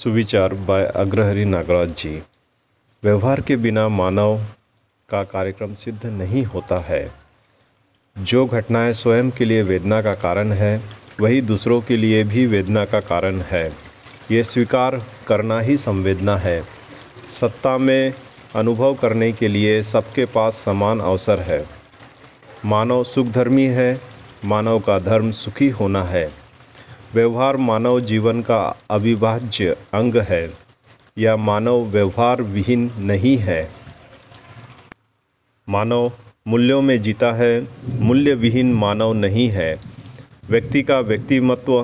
सुविचार बाय अग्रहरी नागराज जी व्यवहार के बिना मानव का कार्यक्रम सिद्ध नहीं होता है जो घटनाएं स्वयं के लिए वेदना का कारण है वही दूसरों के लिए भी वेदना का कारण है ये स्वीकार करना ही संवेदना है सत्ता में अनुभव करने के लिए सबके पास समान अवसर है मानव सुखधर्मी है मानव का धर्म सुखी होना है व्यवहार मानव जीवन का अविभाज्य अंग है या मानव व्यवहार विहीन नहीं है मानव मूल्यों में जीता है मूल्य विहीन मानव नहीं है व्यक्ति का व्यक्तिमत्व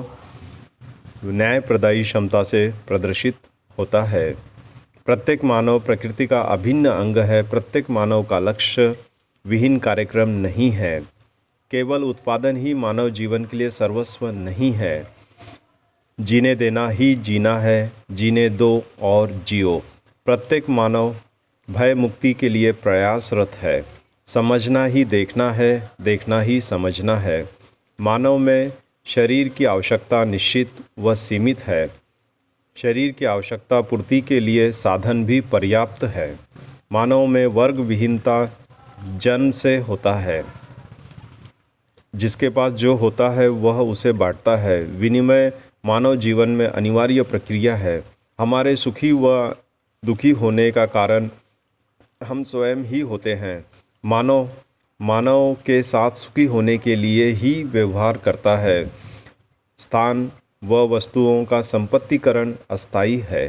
न्याय प्रदायी क्षमता से प्रदर्शित होता है प्रत्येक मानव प्रकृति का अभिन्न अंग है प्रत्येक मानव का लक्ष्य विहीन कार्यक्रम नहीं है केवल उत्पादन ही मानव जीवन के लिए सर्वस्व नहीं है जीने देना ही जीना है जीने दो और जियो प्रत्येक मानव भय मुक्ति के लिए प्रयासरत है समझना ही देखना है देखना ही समझना है मानव में शरीर की आवश्यकता निश्चित व सीमित है शरीर की आवश्यकता पूर्ति के लिए साधन भी पर्याप्त है मानव में वर्ग विहीनता जन्म से होता है जिसके पास जो होता है वह उसे बांटता है विनिमय मानव जीवन में अनिवार्य प्रक्रिया है हमारे सुखी व दुखी होने का कारण हम स्वयं ही होते हैं मानव मानव के साथ सुखी होने के लिए ही व्यवहार करता है स्थान व वस्तुओं का संपत्तिकरण अस्थाई है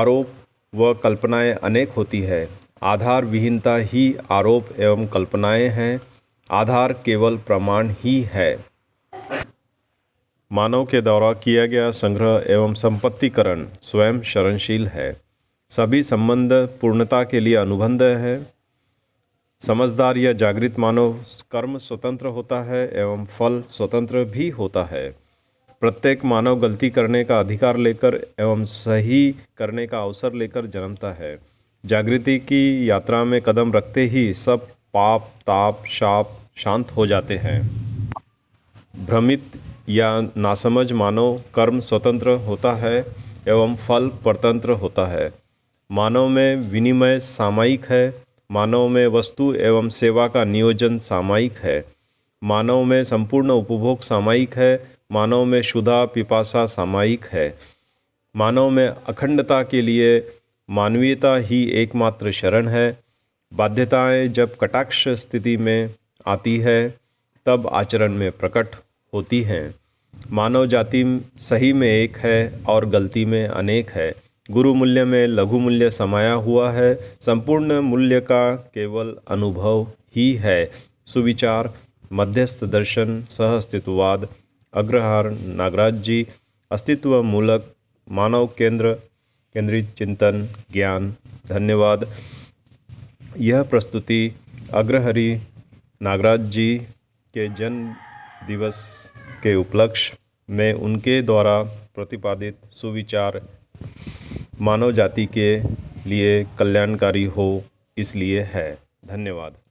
आरोप व कल्पनाएं अनेक होती है आधार विहीनता ही आरोप एवं कल्पनाएं हैं आधार केवल प्रमाण ही है मानव के द्वारा किया गया संग्रह एवं संपत्तिकरण स्वयं शरणशील है सभी संबंध पूर्णता के लिए अनुबंध है समझदार या जागृत मानव कर्म स्वतंत्र होता है एवं फल स्वतंत्र भी होता है प्रत्येक मानव गलती करने का अधिकार लेकर एवं सही करने का अवसर लेकर जन्मता है जागृति की यात्रा में कदम रखते ही सब पाप ताप शाप शांत हो जाते हैं भ्रमित या नासमझ मानव कर्म स्वतंत्र होता है एवं फल परतंत्र होता है मानव में विनिमय सामयिक है मानव में वस्तु एवं सेवा का नियोजन सामायिक है मानव में संपूर्ण उपभोग सामायिक है मानव में शुदा पिपासा सामायिक है मानव में अखंडता के लिए मानवीयता ही एकमात्र शरण है बाध्यताएं जब कटाक्ष स्थिति में आती है तब आचरण में प्रकट होती हैं मानव जाति सही में एक है और गलती में अनेक है गुरु मूल्य में लघु मूल्य समाया हुआ है संपूर्ण मूल्य का केवल अनुभव ही है सुविचार मध्यस्थ दर्शन सह अस्तित्ववाद अग्रहार नागराज जी अस्तित्व मूलक मानव केंद्र केंद्रित चिंतन ज्ञान धन्यवाद यह प्रस्तुति अग्रहरी नागराज जी के जन्म दिवस के उपलक्ष्य में उनके द्वारा प्रतिपादित सुविचार मानव जाति के लिए कल्याणकारी हो इसलिए है धन्यवाद